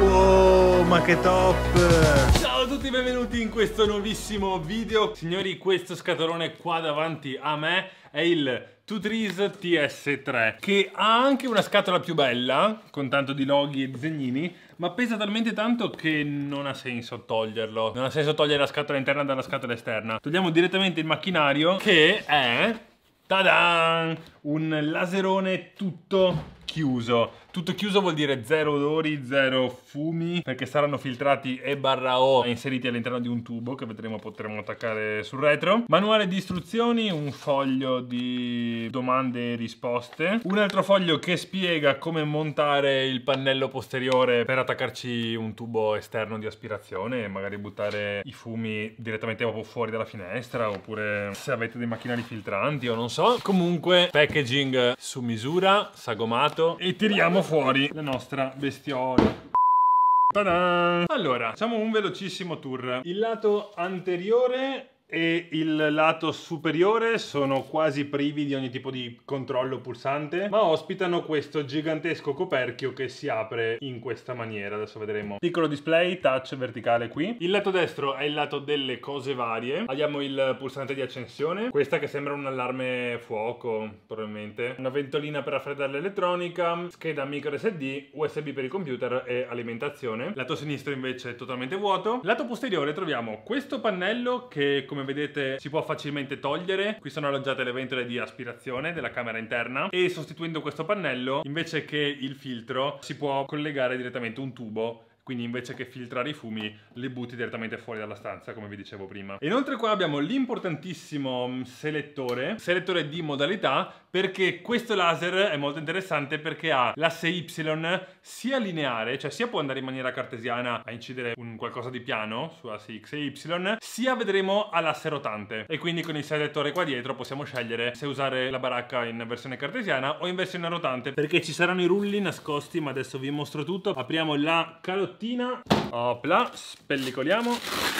Wow, ma che top! Ciao a tutti, benvenuti in questo nuovissimo video. Signori, questo scatolone qua davanti a me è il Tutris TS3 che ha anche una scatola più bella con tanto di loghi e disegnini ma pesa talmente tanto che non ha senso toglierlo non ha senso togliere la scatola interna dalla scatola esterna togliamo direttamente il macchinario che è Tadan! Un laserone tutto chiuso tutto chiuso vuol dire zero odori, zero fumi, perché saranno filtrati E barra O inseriti all'interno di un tubo che vedremo potremo attaccare sul retro. Manuale di istruzioni, un foglio di domande e risposte, un altro foglio che spiega come montare il pannello posteriore per attaccarci un tubo esterno di aspirazione e magari buttare i fumi direttamente proprio fuori dalla finestra oppure se avete dei macchinari filtranti o non so. Comunque packaging su misura, sagomato e tiriamo tiriamo fuori la nostra bestiola. Allora, facciamo un velocissimo tour. Il lato anteriore e il lato superiore sono quasi privi di ogni tipo di controllo pulsante ma ospitano questo gigantesco coperchio che si apre in questa maniera adesso vedremo piccolo display touch verticale qui il lato destro è il lato delle cose varie abbiamo il pulsante di accensione questa che sembra un allarme fuoco probabilmente una ventolina per raffreddare l'elettronica scheda micro SD USB per il computer e alimentazione lato sinistro invece è totalmente vuoto lato posteriore troviamo questo pannello che come come vedete si può facilmente togliere qui sono alloggiate le ventole di aspirazione della camera interna e sostituendo questo pannello invece che il filtro si può collegare direttamente un tubo quindi invece che filtrare i fumi le butti direttamente fuori dalla stanza come vi dicevo prima. E inoltre qua abbiamo l'importantissimo mm, selettore, selettore di modalità perché questo laser è molto interessante perché ha l'asse Y sia lineare, cioè sia può andare in maniera cartesiana a incidere un qualcosa di piano su asse X e Y, sia vedremo all'asse rotante e quindi con il selettore qua dietro possiamo scegliere se usare la baracca in versione cartesiana o in versione rotante perché ci saranno i rulli nascosti ma adesso vi mostro tutto, apriamo la carrozzeria pallottina. Opla, spellicoliamo.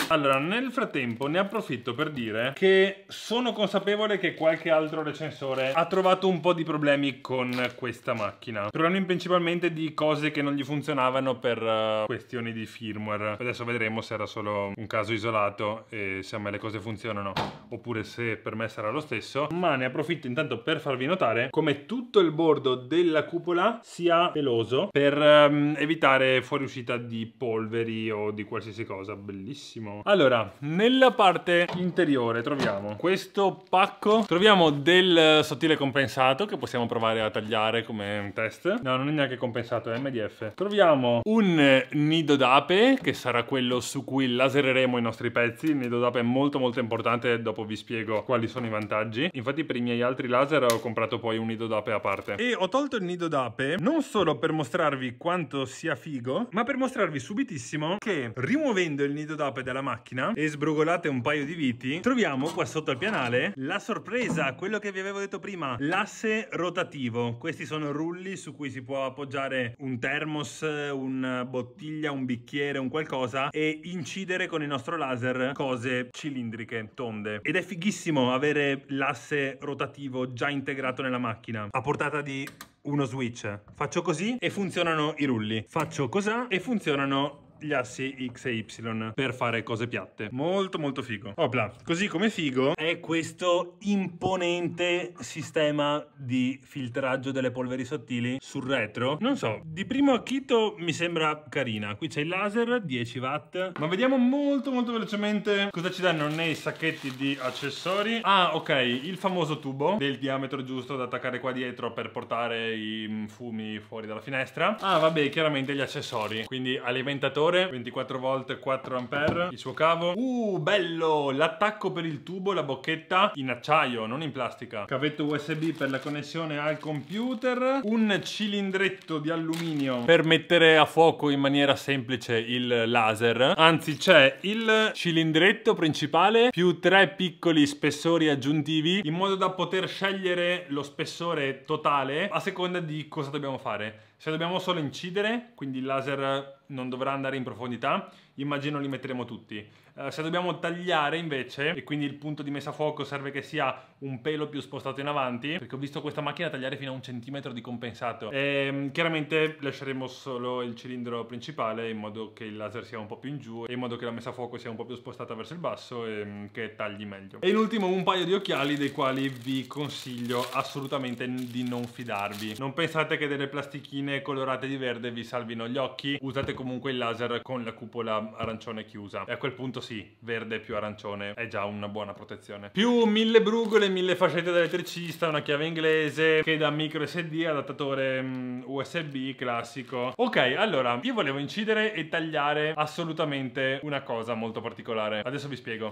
Allora, nel frattempo ne approfitto per dire che sono consapevole che qualche altro recensore ha trovato un po' di problemi con questa macchina. Problemi principalmente di cose che non gli funzionavano per uh, questioni di firmware. Adesso vedremo se era solo un caso isolato e se a me le cose funzionano oppure se per me sarà lo stesso. Ma ne approfitto intanto per farvi notare come tutto il bordo della cupola sia peloso per um, evitare fuoriuscita di polveri o di qualsiasi cosa, bellissimo. Allora, nella parte interiore troviamo questo pacco, troviamo del sottile compensato che possiamo provare a tagliare come test. No, non è neanche compensato, è MDF. Troviamo un nido d'ape che sarà quello su cui lasereremo i nostri pezzi. Il nido d'ape è molto molto importante, dopo vi spiego quali sono i vantaggi. Infatti per i miei altri laser ho comprato poi un nido d'ape a parte. E ho tolto il nido d'ape non solo per mostrarvi quanto sia figo, ma per mostrarvi mostrarvi subitissimo che rimuovendo il nido d'ape dalla macchina e sbrugolate un paio di viti, troviamo qua sotto al pianale la sorpresa, quello che vi avevo detto prima, l'asse rotativo. Questi sono rulli su cui si può appoggiare un thermos, una bottiglia, un bicchiere, un qualcosa e incidere con il nostro laser cose cilindriche, tonde. Ed è fighissimo avere l'asse rotativo già integrato nella macchina, a portata di uno switch. Faccio così e funzionano i rulli. Faccio così e funzionano gli assi X e Y per fare cose piatte. Molto molto figo. Opla, così come figo è questo imponente sistema di filtraggio delle polveri sottili sul retro. Non so, di primo acchito mi sembra carina. Qui c'è il laser, 10 watt. Ma vediamo molto molto velocemente cosa ci danno nei sacchetti di accessori. Ah, ok, il famoso tubo del diametro giusto da attaccare qua dietro per portare i fumi fuori dalla finestra. Ah, vabbè, chiaramente gli accessori. Quindi alimentatore ore 24 volt 4 ampere il suo cavo uh bello l'attacco per il tubo la bocchetta in acciaio non in plastica cavetto usb per la connessione al computer un cilindretto di alluminio per mettere a fuoco in maniera semplice il laser anzi c'è il cilindretto principale più tre piccoli spessori aggiuntivi in modo da poter scegliere lo spessore totale a seconda di cosa dobbiamo fare se dobbiamo solo incidere, quindi il laser non dovrà andare in profondità, immagino li metteremo tutti. Eh, se dobbiamo tagliare invece, e quindi il punto di messa a fuoco serve che sia un pelo più spostato in avanti, perché ho visto questa macchina tagliare fino a un centimetro di compensato. E, ehm, chiaramente lasceremo solo il cilindro principale in modo che il laser sia un po' più in giù, e in modo che la messa a fuoco sia un po' più spostata verso il basso e ehm, che tagli meglio. E in ultimo un paio di occhiali dei quali vi consiglio assolutamente di non fidarvi. Non pensate che delle plastichine colorate di verde vi salvino gli occhi, usate comunque il laser con la cupola arancione chiusa. E a quel punto sì, verde più arancione è già una buona protezione. Più mille brugole, mille fascette da elettricista, una chiave inglese, che da micro SD, adattatore mm, USB classico. Ok, allora, io volevo incidere e tagliare assolutamente una cosa molto particolare. Adesso vi spiego.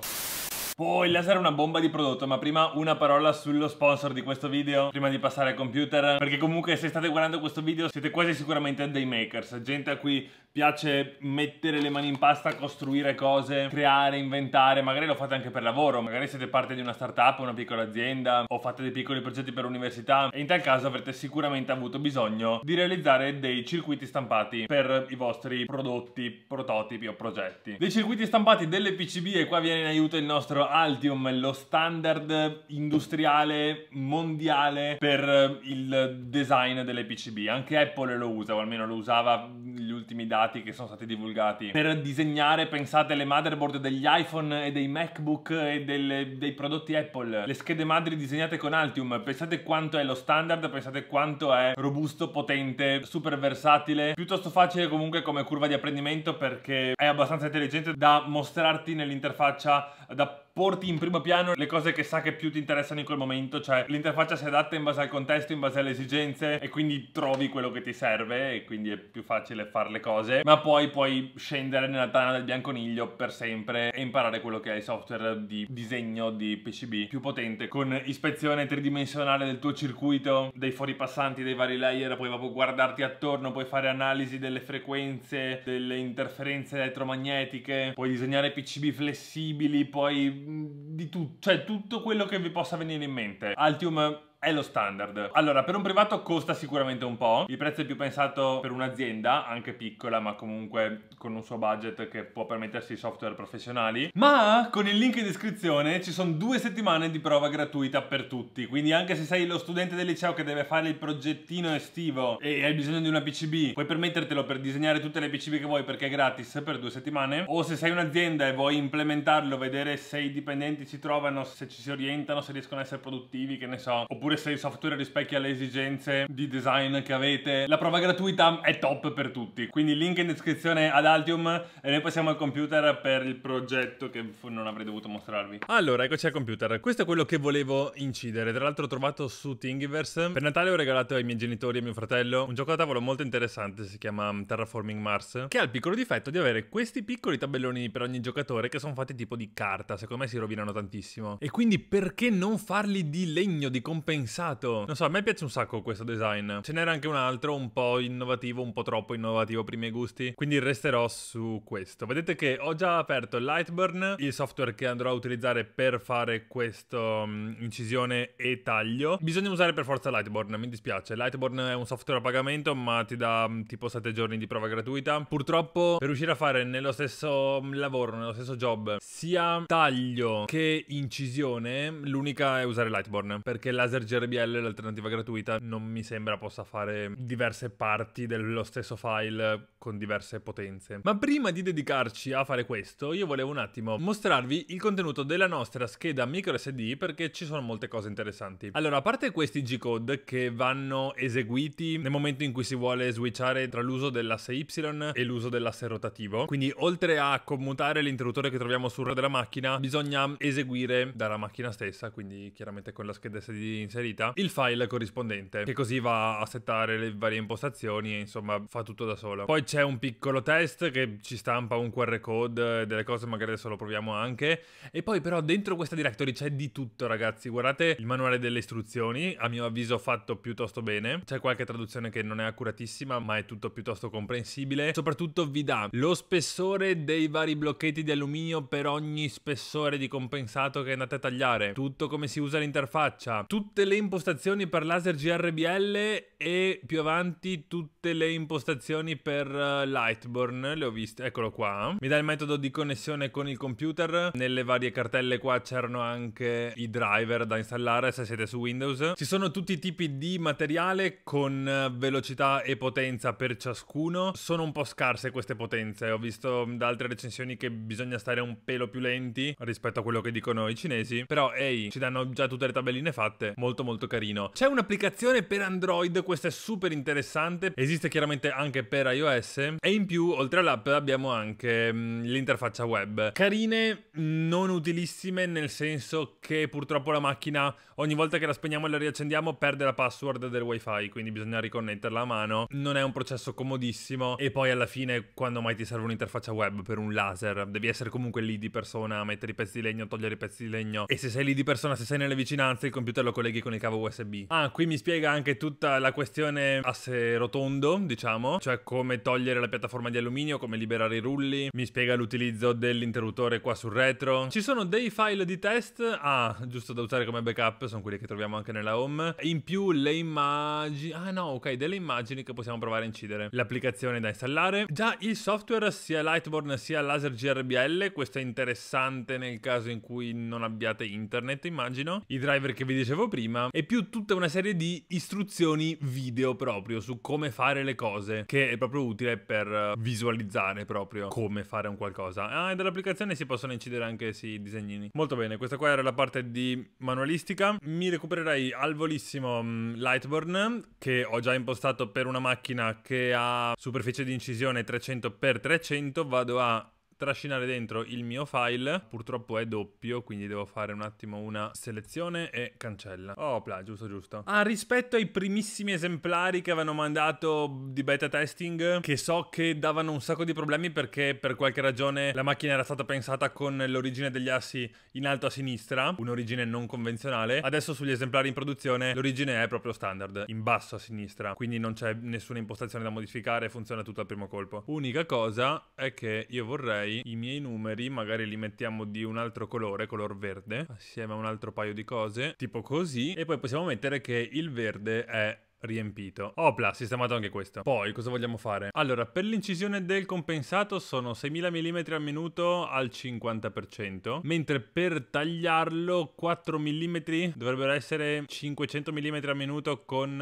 Poi oh, il laser è una bomba di prodotto, ma prima una parola sullo sponsor di questo video, prima di passare al computer, perché comunque se state guardando questo video siete quasi sicuramente dei makers, gente a cui piace mettere le mani in pasta, costruire cose, creare, inventare, magari lo fate anche per lavoro, magari siete parte di una startup, una piccola azienda o fate dei piccoli progetti per l'università e in tal caso avrete sicuramente avuto bisogno di realizzare dei circuiti stampati per i vostri prodotti, prototipi o progetti. Dei circuiti stampati delle PCB e qua viene in aiuto il nostro Altium, lo standard industriale mondiale per il design delle PCB. Anche Apple lo usa, o almeno lo usava gli ultimi dati dati che sono stati divulgati per disegnare, pensate, le motherboard degli iPhone e dei MacBook e delle, dei prodotti Apple, le schede madri disegnate con Altium, pensate quanto è lo standard, pensate quanto è robusto, potente, super versatile, piuttosto facile comunque come curva di apprendimento perché è abbastanza intelligente da mostrarti nell'interfaccia da porti in primo piano le cose che sa che più ti interessano in quel momento, cioè l'interfaccia si adatta in base al contesto, in base alle esigenze e quindi trovi quello che ti serve e quindi è più facile fare le cose, ma poi puoi scendere nella tana del bianconiglio per sempre e imparare quello che è il software di disegno di PCB più potente con ispezione tridimensionale del tuo circuito, dei fuoripassanti, dei vari layer, puoi proprio guardarti attorno, puoi fare analisi delle frequenze, delle interferenze elettromagnetiche, puoi disegnare PCB flessibili, puoi di tutto, cioè tutto quello che vi possa venire in mente. Altium è lo standard. Allora, per un privato costa sicuramente un po', il prezzo è più pensato per un'azienda, anche piccola, ma comunque con un suo budget che può permettersi software professionali, ma con il link in descrizione ci sono due settimane di prova gratuita per tutti, quindi anche se sei lo studente del liceo che deve fare il progettino estivo e hai bisogno di una PCB, puoi permettertelo per disegnare tutte le PCB che vuoi perché è gratis per due settimane, o se sei un'azienda e vuoi implementarlo, vedere se i dipendenti ci trovano, se ci si orientano, se riescono a essere produttivi, che ne so, oppure oppure se il software rispecchia le esigenze di design che avete. La prova gratuita è top per tutti, quindi link in descrizione ad Altium e noi passiamo al computer per il progetto che non avrei dovuto mostrarvi. Allora, eccoci al computer. Questo è quello che volevo incidere. Tra l'altro ho trovato su Thingiverse. Per Natale ho regalato ai miei genitori e a mio fratello un gioco da tavolo molto interessante, si chiama mm, Terraforming Mars, che ha il piccolo difetto di avere questi piccoli tabelloni per ogni giocatore che sono fatti tipo di carta, secondo me si rovinano tantissimo. E quindi perché non farli di legno, di compensazione? pensato. Non so, a me piace un sacco questo design. Ce n'era anche un altro un po' innovativo, un po' troppo innovativo per i miei gusti. Quindi resterò su questo. Vedete che ho già aperto Lightburn, il software che andrò a utilizzare per fare questa mm, incisione e taglio. Bisogna usare per forza Lightburn, mi dispiace. Lightburn è un software a pagamento, ma ti dà mm, tipo 7 giorni di prova gratuita. Purtroppo per riuscire a fare nello stesso mm, lavoro, nello stesso job, sia taglio che incisione, l'unica è usare Lightburn, perché Laser GRBL, l'alternativa gratuita, non mi sembra possa fare diverse parti dello stesso file con diverse potenze. Ma prima di dedicarci a fare questo, io volevo un attimo mostrarvi il contenuto della nostra scheda micro SD perché ci sono molte cose interessanti. Allora, a parte questi G-code che vanno eseguiti nel momento in cui si vuole switchare tra l'uso dell'asse Y e l'uso dell'asse rotativo, quindi oltre a commutare l'interruttore che troviamo sul re della macchina, bisogna eseguire dalla macchina stessa, quindi chiaramente con la scheda SD inserita, il file corrispondente, che così va a settare le varie impostazioni e insomma fa tutto da solo. Poi c'è un piccolo test che ci stampa un QR code, eh, delle cose magari adesso lo proviamo anche. E poi però dentro questa directory c'è di tutto ragazzi, guardate il manuale delle istruzioni, a mio avviso fatto piuttosto bene. C'è qualche traduzione che non è accuratissima ma è tutto piuttosto comprensibile. Soprattutto vi dà lo spessore dei vari blocchetti di alluminio per ogni spessore di compensato che andate a tagliare, tutto come si usa l'interfaccia, tutte le impostazioni per laser GRBL e più avanti tutte le impostazioni per Lightborn, le ho viste, eccolo qua. Mi dà il metodo di connessione con il computer. Nelle varie cartelle qua c'erano anche i driver da installare se siete su Windows. Ci sono tutti i tipi di materiale con eh, velocità e potenza per ciascuno. Sono un po' scarse queste potenze, ho visto mm, da altre recensioni che bisogna stare un pelo più lenti rispetto a quello che dicono i cinesi. Però, ehi, ci danno già tutte le tabelline fatte, molto molto carino. C'è un'applicazione per Android, questa è super interessante. Esiste chiaramente anche per iOS iOS e in più oltre all'app abbiamo anche mm, l'interfaccia web. Carine, non utilissime nel senso che purtroppo la macchina ogni volta che la spegniamo e la riaccendiamo perde la password del wifi, quindi bisogna riconnetterla a mano. Non è un processo comodissimo e poi alla fine quando mai ti serve un'interfaccia web per un laser, devi essere comunque lì di persona, a mettere i pezzi di legno, togliere i pezzi di legno e se sei lì di persona, se sei nelle vicinanze, il computer lo colleghi con il cavo USB. Ah, qui mi spiega anche tutta la questione asse rotondo, diciamo, cioè come togliere togliere la piattaforma di alluminio, come liberare i rulli, mi spiega l'utilizzo dell'interruttore qua sul retro. Ci sono dei file di test, ah, giusto da usare come backup, sono quelli che troviamo anche nella home. In più le immagini, ah no, ok, delle immagini che possiamo provare a incidere. L'applicazione da installare. Già il software sia Lightborn sia Laser GRBL, questo è interessante nel caso in cui non abbiate internet, immagino. I driver che vi dicevo prima e più tutta una serie di istruzioni video proprio su come fare le cose, che è proprio utile utile per eh, visualizzare proprio come fare un qualcosa. Ah, e dall'applicazione si possono incidere anche sì, disegnini. Molto bene, questa qua era la parte di manualistica. Mi recupererei al volissimo mm, Lightborn, che ho già impostato per una macchina che ha superficie di incisione 300x300. Vado a trascinare dentro il mio file. Purtroppo è doppio, quindi devo fare un attimo una selezione e cancella. Oh, pla, giusto, giusto. Ah, rispetto ai primissimi esemplari che avevano mandato di beta testing, che so che davano un sacco di problemi perché per qualche ragione la macchina era stata pensata con l'origine degli assi in alto a sinistra, un'origine non convenzionale. Adesso sugli esemplari in produzione l'origine è proprio standard, in basso a sinistra, quindi non c'è nessuna impostazione da modificare, funziona tutto al primo colpo. Unica cosa è che io vorrei i miei numeri, magari li mettiamo di un altro colore, color verde, assieme a un altro paio di cose, tipo così, e poi possiamo mettere che il verde è riempito. Opla, sistemato anche questo. Poi, cosa vogliamo fare? Allora, per l'incisione del compensato sono 6000 mm al minuto al 50%, mentre per tagliarlo 4 mm dovrebbero essere 500 mm al minuto con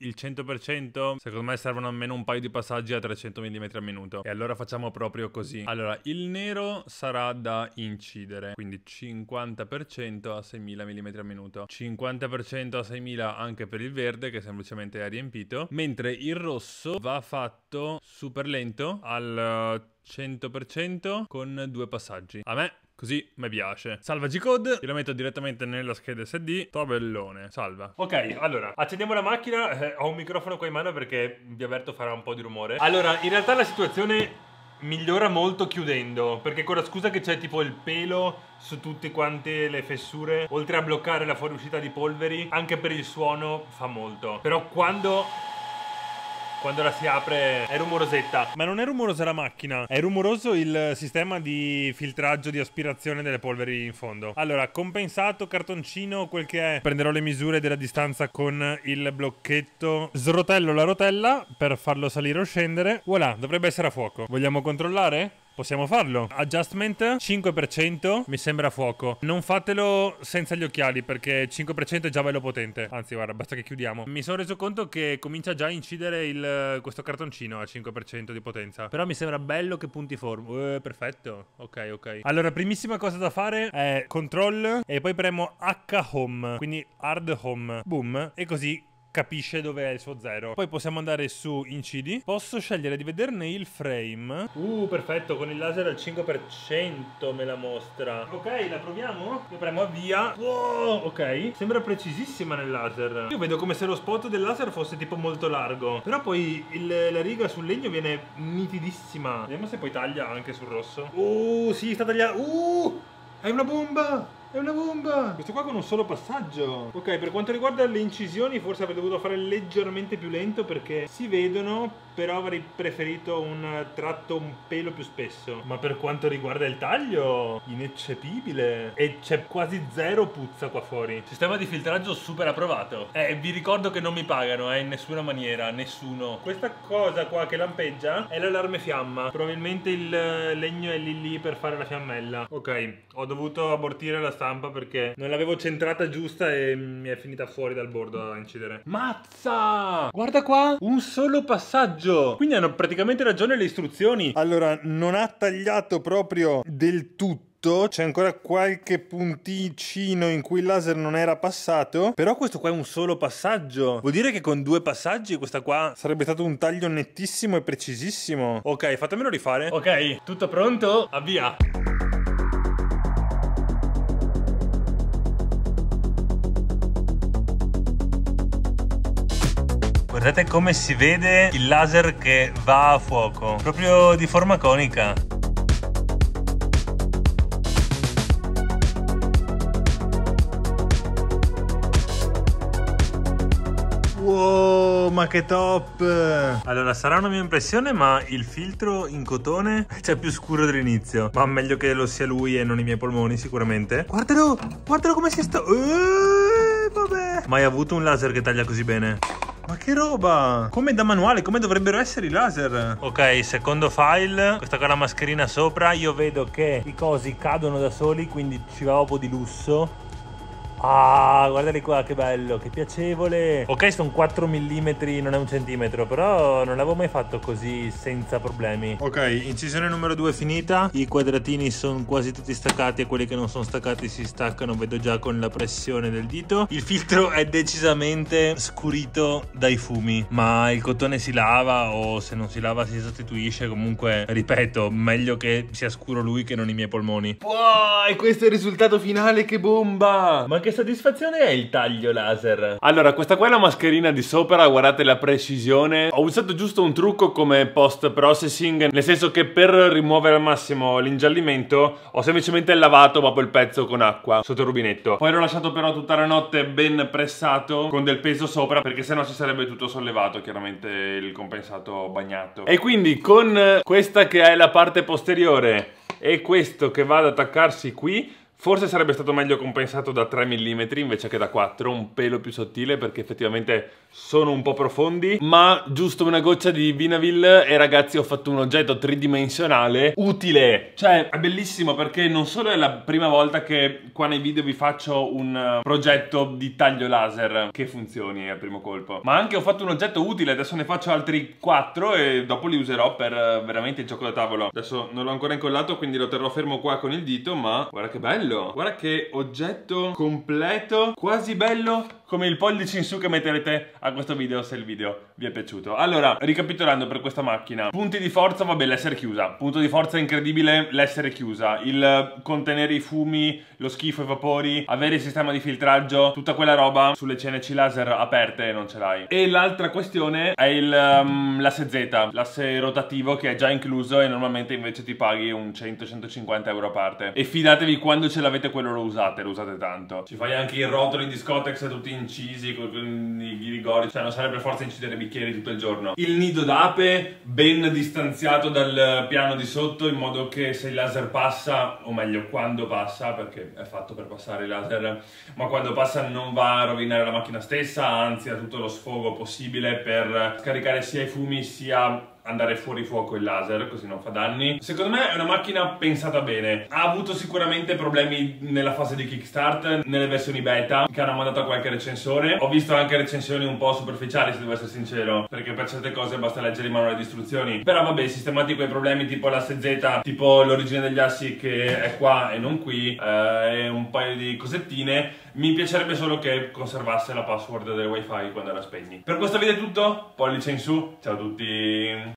uh, il 100%. Secondo me servono almeno un paio di passaggi a 300 mm al minuto. E allora facciamo proprio così. Allora, il nero sarà da incidere, quindi 50% a 6000 mm al minuto. 50% a 6000 anche per il verde, che semplicemente praticamente è riempito, mentre il rosso va fatto super lento al 100% eh, con due passaggi. A me Così mi piace. Salva G-Code, lo metto direttamente nella scheda SD, tabellone, salva. Ok, allora, accendiamo la macchina, eh, ho un microfono qua in mano perché vi avverto farà un po' di rumore. Allora, in realtà la situazione migliora molto chiudendo perché con la scusa che c'è tipo il pelo su tutte quante le fessure oltre a bloccare la fuoriuscita di polveri anche per il suono fa molto però quando quando la si apre è rumorosetta. Ma non è rumorosa la macchina, è rumoroso il sistema di filtraggio, di aspirazione delle polveri in fondo. Allora, compensato, cartoncino, quel che è. Prenderò le misure della distanza con il blocchetto. Srotello la rotella per farlo salire o scendere. Voilà, dovrebbe essere a fuoco. Vogliamo controllare? Possiamo farlo. Adjustment 5% mi sembra fuoco. Non fatelo senza gli occhiali perché 5% è già bello potente. Anzi, guarda, basta che chiudiamo. Mi sono reso conto che comincia già a incidere il, questo cartoncino a 5% di potenza. Però mi sembra bello che punti form. Uh, perfetto. Ok, ok. Allora, primissima cosa da fare è control e poi premo H home. Quindi hard home. Boom. E così capisce dove è il suo zero. Poi possiamo andare su incidi. Posso scegliere di vederne il frame. Uh, perfetto, con il laser al 5% me la mostra. Ok, la proviamo? Io premo via. Wow, ok. Sembra precisissima nel laser. Io vedo come se lo spot del laser fosse tipo molto largo. Però poi il, la riga sul legno viene nitidissima. Vediamo se poi taglia anche sul rosso. Uh, sì, sta tagliando. Uh, è una bomba! È una bomba! Questo qua con un solo passaggio. Ok, per quanto riguarda le incisioni, forse avrei dovuto fare leggermente più lento perché si vedono, però avrei preferito un tratto un pelo più spesso. Ma per quanto riguarda il taglio, ineccepibile. E c'è quasi zero puzza qua fuori. Sistema di filtraggio super approvato. Eh, vi ricordo che non mi pagano, eh, in nessuna maniera, nessuno. Questa cosa qua che lampeggia è l'allarme fiamma. Probabilmente il legno è lì lì per fare la fiammella. Ok, ho dovuto abortire la stampa perché non l'avevo centrata giusta e mi è finita fuori dal bordo a incidere. Mazza! Guarda qua, un solo passaggio. Quindi hanno praticamente ragione le istruzioni. Allora, non ha tagliato proprio del tutto c'è ancora qualche punticino in cui il laser non era passato, però questo qua è un solo passaggio. Vuol dire che con due passaggi questa qua sarebbe stato un taglio nettissimo e precisissimo. Ok, fatemelo rifare. Ok, tutto pronto? Avvia! Guardate come si vede il laser che va a fuoco, proprio di forma conica. Wow, ma che top! Allora, sarà una mia impressione, ma il filtro in cotone c'è più scuro dell'inizio. Ma meglio che lo sia lui e non i miei polmoni, sicuramente. Guardalo! Guardalo come si sta... Uh, vabbè! Mai avuto un laser che taglia così bene. Ma che roba! Come da manuale, come dovrebbero essere i laser? Ok, secondo file, questa qua è la mascherina sopra, io vedo che i cosi cadono da soli, quindi ci va un po' di lusso Ah, guardali qua, che bello, che piacevole. Ok, sono 4 mm, non è un centimetro, però non l'avevo mai fatto così senza problemi. Ok, incisione numero 2 finita. I quadratini sono quasi tutti staccati e quelli che non sono staccati si staccano, vedo già con la pressione del dito. Il filtro è decisamente scurito dai fumi, ma il cotone si lava o se non si lava si sostituisce. Comunque, ripeto, meglio che sia scuro lui che non i miei polmoni. Wow, e questo è il risultato finale, che bomba! Ma che che soddisfazione è il taglio laser? Allora, questa qua è la mascherina di sopra, guardate la precisione. Ho usato giusto un trucco come post processing, nel senso che per rimuovere al massimo l'ingiallimento ho semplicemente lavato proprio il pezzo con acqua sotto il rubinetto. Poi l'ho lasciato però tutta la notte ben pressato con del peso sopra perché sennò si sarebbe tutto sollevato, chiaramente il compensato bagnato. E quindi con questa che è la parte posteriore e questo che va ad attaccarsi qui Forse sarebbe stato meglio compensato da 3 mm invece che da 4, un pelo più sottile perché effettivamente sono un po' profondi, ma giusto una goccia di Vinaville e ragazzi ho fatto un oggetto tridimensionale utile, cioè è bellissimo perché non solo è la prima volta che qua nei video vi faccio un eh, progetto di taglio laser che funzioni al primo colpo, ma anche ho fatto un oggetto utile, adesso ne faccio altri 4 e dopo li userò per eh, veramente il gioco da tavolo. Adesso non l'ho ancora incollato quindi lo terrò fermo qua con il dito, ma guarda che bello! bello Guarda che oggetto completo Quasi bello come il pollice in su che metterete a questo video se il video vi è piaciuto. Allora, ricapitolando per questa macchina, punti di forza, vabbè, l'essere chiusa, punto di forza incredibile, l'essere chiusa, il contenere i fumi, lo schifo, i vapori, avere il sistema di filtraggio, tutta quella roba sulle CNC laser aperte non ce l'hai. E l'altra questione è ehm, l'asse um, Z, l'asse rotativo che è già incluso e normalmente invece ti paghi un 100-150 euro a parte. E fidatevi quando ce l'avete quello lo usate, lo usate tanto. Ci fai anche i rotoli in discotex e tutti in incisi con i ghirigori, cioè non sarebbe per forza incidere bicchieri tutto il giorno. Il nido d'ape ben distanziato dal piano di sotto in modo che se il laser passa, o meglio quando passa, perché è fatto per passare il laser, ma quando passa non va a rovinare la macchina stessa, anzi ha tutto lo sfogo possibile per scaricare sia i fumi sia andare fuori fuoco il laser, così non fa danni. Secondo me è una macchina pensata bene. Ha avuto sicuramente problemi nella fase di kickstart, nelle versioni beta, che hanno mandato a qualche recensore. Ho visto anche recensioni un po' superficiali, se devo essere sincero, perché per certe cose basta leggere in mano le istruzioni. Però vabbè, sistemati quei problemi tipo la SZ, tipo l'origine degli assi che è qua e non qui, eh, e un paio di cosettine. Mi piacerebbe solo che conservasse la password del wifi quando la spegni. Per questo video è tutto, pollice in su, ciao a tutti!